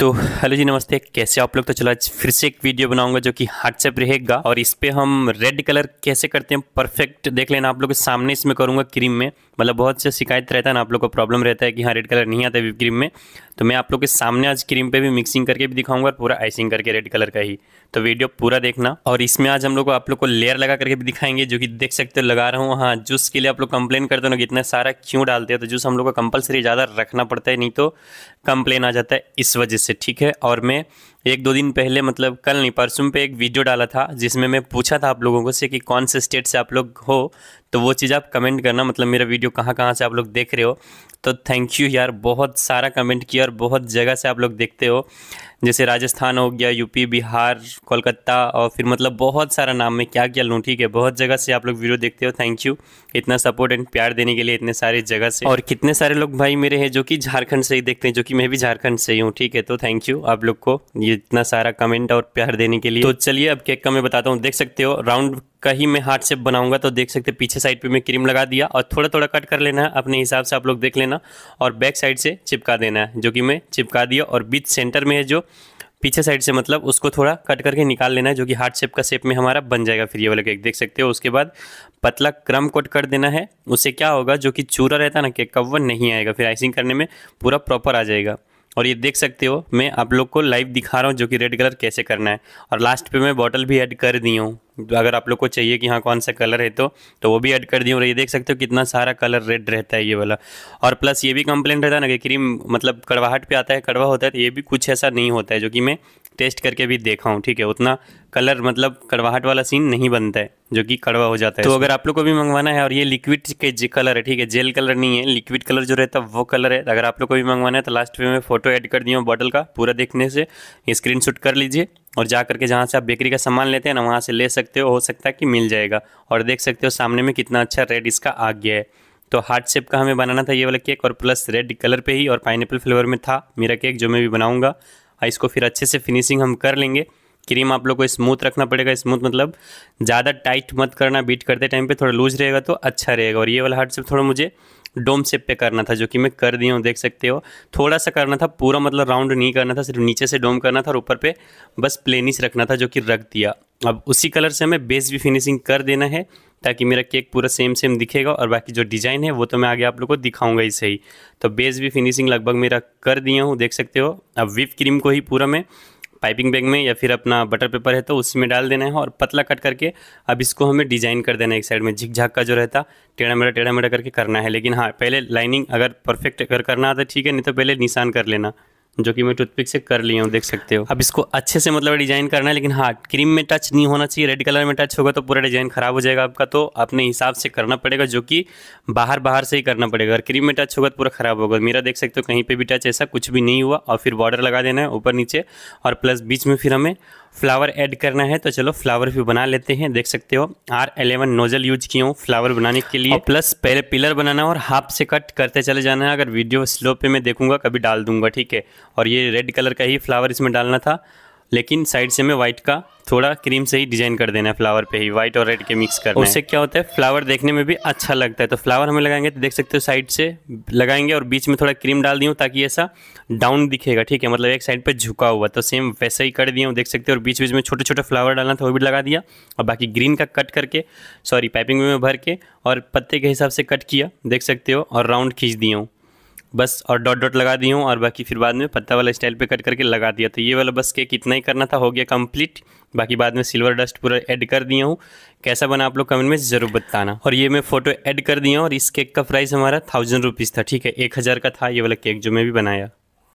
तो हेलो जी नमस्ते कैसे आप लोग तो चलो आज फिर से एक वीडियो बनाऊंगा जो कि व्हाट्सएप रहेगा और इस पर हम रेड कलर कैसे करते हैं परफेक्ट देख लेना आप लोग के सामने इसमें करूंगा क्रीम में मतलब बहुत से शिकायत रहता है ना आप लोग को प्रॉब्लम रहता है कि हाँ रेड कलर नहीं आता है क्रीम में तो मैं आप लोग के सामने आज क्रीम पर भी मिक्सिंग करके भी दिखाऊंगा और पूरा आइसिंग करके रेड कलर का ही तो वीडियो पूरा देखना और इसमें आज हम लोग को आप लोग को लेयर लगा करके भी दिखाएंगे जो कि देख सकते हो लगा रहा हूँ हाँ जूस के लिए आप लोग कंप्लेन करते हो ना कि इतना सारा क्यों डालते हो तो जूस हम लोग को कंपलसरी ज़्यादा रखना पड़ता है नहीं तो कंप्लेन आ जाता है इस वजह से से ठीक है और मैं एक दो दिन पहले मतलब कल नहीं परसों पे एक वीडियो डाला था जिसमें मैं पूछा था आप लोगों को से कि कौन से स्टेट से आप लोग हो तो वो चीज़ आप कमेंट करना मतलब मेरा वीडियो कहाँ कहाँ से आप लोग देख रहे हो तो थैंक यू यार बहुत सारा कमेंट किया और बहुत जगह से आप लोग देखते हो जैसे राजस्थान हो गया यूपी बिहार कोलकाता और फिर मतलब बहुत सारा नाम में क्या क्या लूँ ठीक है बहुत जगह से आप लोग वीडियो देखते हो थैंक यू इतना सपोर्ट एंड प्यार देने के लिए इतने सारे जगह से और कितने सारे लोग भाई मेरे हैं जो कि झारखंड से ही देखते हैं जो कि मैं भी झारखंड से ही हूँ ठीक है तो थैंक यू आप लोग को ये इतना सारा कमेंट और प्यार देने के लिए तो चलिए अब केक का मैं बताता हूँ देख सकते हो राउंड का ही मैं हार्ट शेप बनाऊंगा तो देख सकते पीछे साइड पे मैं क्रीम लगा दिया और थोड़ा थोड़ा कट कर लेना है अपने हिसाब से आप लोग देख लेना और बैक साइड से चिपका देना है जो कि मैं चिपका दिया और बीच सेंटर में है जो पीछे साइड से मतलब उसको थोड़ा कट करके निकाल लेना है जो कि हार्ट शेप का शेप में हमारा बन जाएगा फिर ये वाला केक देख सकते हो उसके बाद पतला क्रम कट कर देना है उससे क्या होगा जो कि चूरा रहता है ना केक का वह नहीं आएगा फिर आइसिंग करने में पूरा प्रॉपर आ जाएगा और ये देख सकते हो मैं आप लोग को लाइव दिखा रहा हूँ जो कि रेड कलर कैसे करना है और लास्ट पे मैं बॉटल भी ऐड कर दी हूँ अगर आप लोग को चाहिए कि हाँ कौन सा कलर है तो तो वो भी ऐड कर दी और ये देख सकते हो कितना सारा कलर रेड रहता है ये वाला और प्लस ये भी कंप्लेंट रहता है ना कि क्रीम मतलब कड़वाहट पे आता है कड़वा होता है तो ये भी कुछ ऐसा नहीं होता है जो कि मैं टेस्ट करके भी देखा हूँ ठीक है उतना कलर मतलब कड़वाहट वाला सीन नहीं बनता है जो कि कड़वा हो जाता है तो अगर आप लोग को भी मंगवाना है और ये लिक्विड के जी कलर है ठीक है जेल कलर नहीं है लिक्विड कलर जो रहता है वो कलर है अगर आप लोग को भी मंगवाना है तो लास्ट में मैं फोटो एड कर दिया हूँ बॉटल का पूरा देखने से स्क्रीन कर लीजिए और जा करके जहाँ से आप बेकरी का सामान लेते हैं ना वहाँ से ले सकते हो हो सकता है कि मिल जाएगा और देख सकते हो सामने में कितना अच्छा रेड इसका आ गया है तो हार्ट शेप का हमें बनाना था ये वाला केक और प्लस रेड कलर पे ही और पाइन फ्लेवर में था मेरा केक जो मैं भी बनाऊँगा इसको फिर अच्छे से फिनिशिंग हम कर लेंगे क्रीम आप लोग को स्मूथ रखना पड़ेगा स्मूथ मतलब ज़्यादा टाइट मत करना बीट करते टाइम पे थोड़ा लूज रहेगा तो अच्छा रहेगा और ये वाला हार्ट शेप थोड़ा मुझे डोम सेप पे करना था जो कि मैं कर दिया हूँ देख सकते हो थोड़ा सा करना था पूरा मतलब राउंड नहीं करना था सिर्फ नीचे से डोम करना था और ऊपर पे बस प्लेनिस रखना था जो कि रख दिया अब उसी कलर से हमें बेस भी फिनिशिंग कर देना है ताकि मेरा केक पूरा सेम सेम दिखेगा और बाकी जो डिज़ाइन है वो तो मैं आगे आप लोग को दिखाऊंगा ही तो बेस भी फिनिशिंग लगभग मेरा कर दिया हूँ देख सकते हो अब विप क्रीम को ही पूरा मैं पाइपिंग बैग में या फिर अपना बटर पेपर है तो उसमें डाल देना है और पतला कट करके अब इसको हमें डिज़ाइन कर देना है एक साइड में झिक झाक का जो रहता टेढ़ा मेढ़ा टेढ़ा मेढ़ा करके करना है लेकिन हाँ पहले लाइनिंग अगर परफेक्ट अगर करना आता तो ठीक है नहीं तो पहले निशान कर लेना जो कि मैं टूथपिक से कर लिया हूँ देख सकते हो अब इसको अच्छे से मतलब डिज़ाइन करना है लेकिन हाँ क्रीम में टच नहीं होना चाहिए रेड कलर में टच होगा तो पूरा डिज़ाइन ख़राब हो जाएगा आपका तो अपने हिसाब से करना पड़ेगा जो कि बाहर बाहर से ही करना पड़ेगा अगर क्रीम में टच होगा तो पूरा ख़राब होगा मेरा देख सकते हो कहीं पर भी टच ऐसा कुछ भी नहीं हुआ और फिर बॉर्डर लगा देना है ऊपर नीचे और प्लस बीच में फिर हमें फ्लावर ऐड करना है तो चलो फ्लावर भी बना लेते हैं देख सकते हो आर एलेवन नोजल यूज किया हूँ फ्लावर बनाने के लिए प्लस पहले पिलर बनाना और हाफ से कट करते चले जाना है अगर वीडियो स्लो पे मैं देखूंगा कभी डाल दूंगा ठीक है और ये रेड कलर का ही फ्लावर इसमें डालना था लेकिन साइड से हमें व्हाइट का थोड़ा क्रीम से ही डिजाइन कर देना है फ्लावर पे ही व्हाइट और रेड के मिक्स करना उससे क्या होता है फ्लावर देखने में भी अच्छा लगता है तो फ्लावर हमें लगाएंगे तो देख सकते हो साइड से लगाएंगे और बीच में थोड़ा क्रीम डाल दी हूँ ताकि ऐसा डाउन दिखेगा ठीक है मतलब एक साइड पर झुका हुआ तो सेम वैसे ही कर दिया हूँ देख सकते हो और बीच बीच में छोटे छोटे फ्लावर डालना था वो भी लगा दिया और बाकी ग्रीन का कट करके सॉरी पाइपिंग में भर के और पत्ते के हिसाब से कट किया देख सकते हो और राउंड खींच दिया हूँ बस और डॉट डॉट लगा दी हूँ और बाकी फिर बाद में पत्ता वाला स्टाइल पे कट करके लगा दिया तो ये वाला बस केक इतना ही करना था हो गया कंप्लीट बाकी बाद में सिल्वर डस्ट पूरा ऐड कर दिया हूँ कैसा बना आप लोग कमेंट में ज़रूर बताना और ये मैं फ़ोटो ऐड कर दिया हूँ और इस केक का प्राइस हमारा थाउजेंड रुपीज़ था ठीक है एक हज़ार का था ये वाला केक जो मैं भी बनाया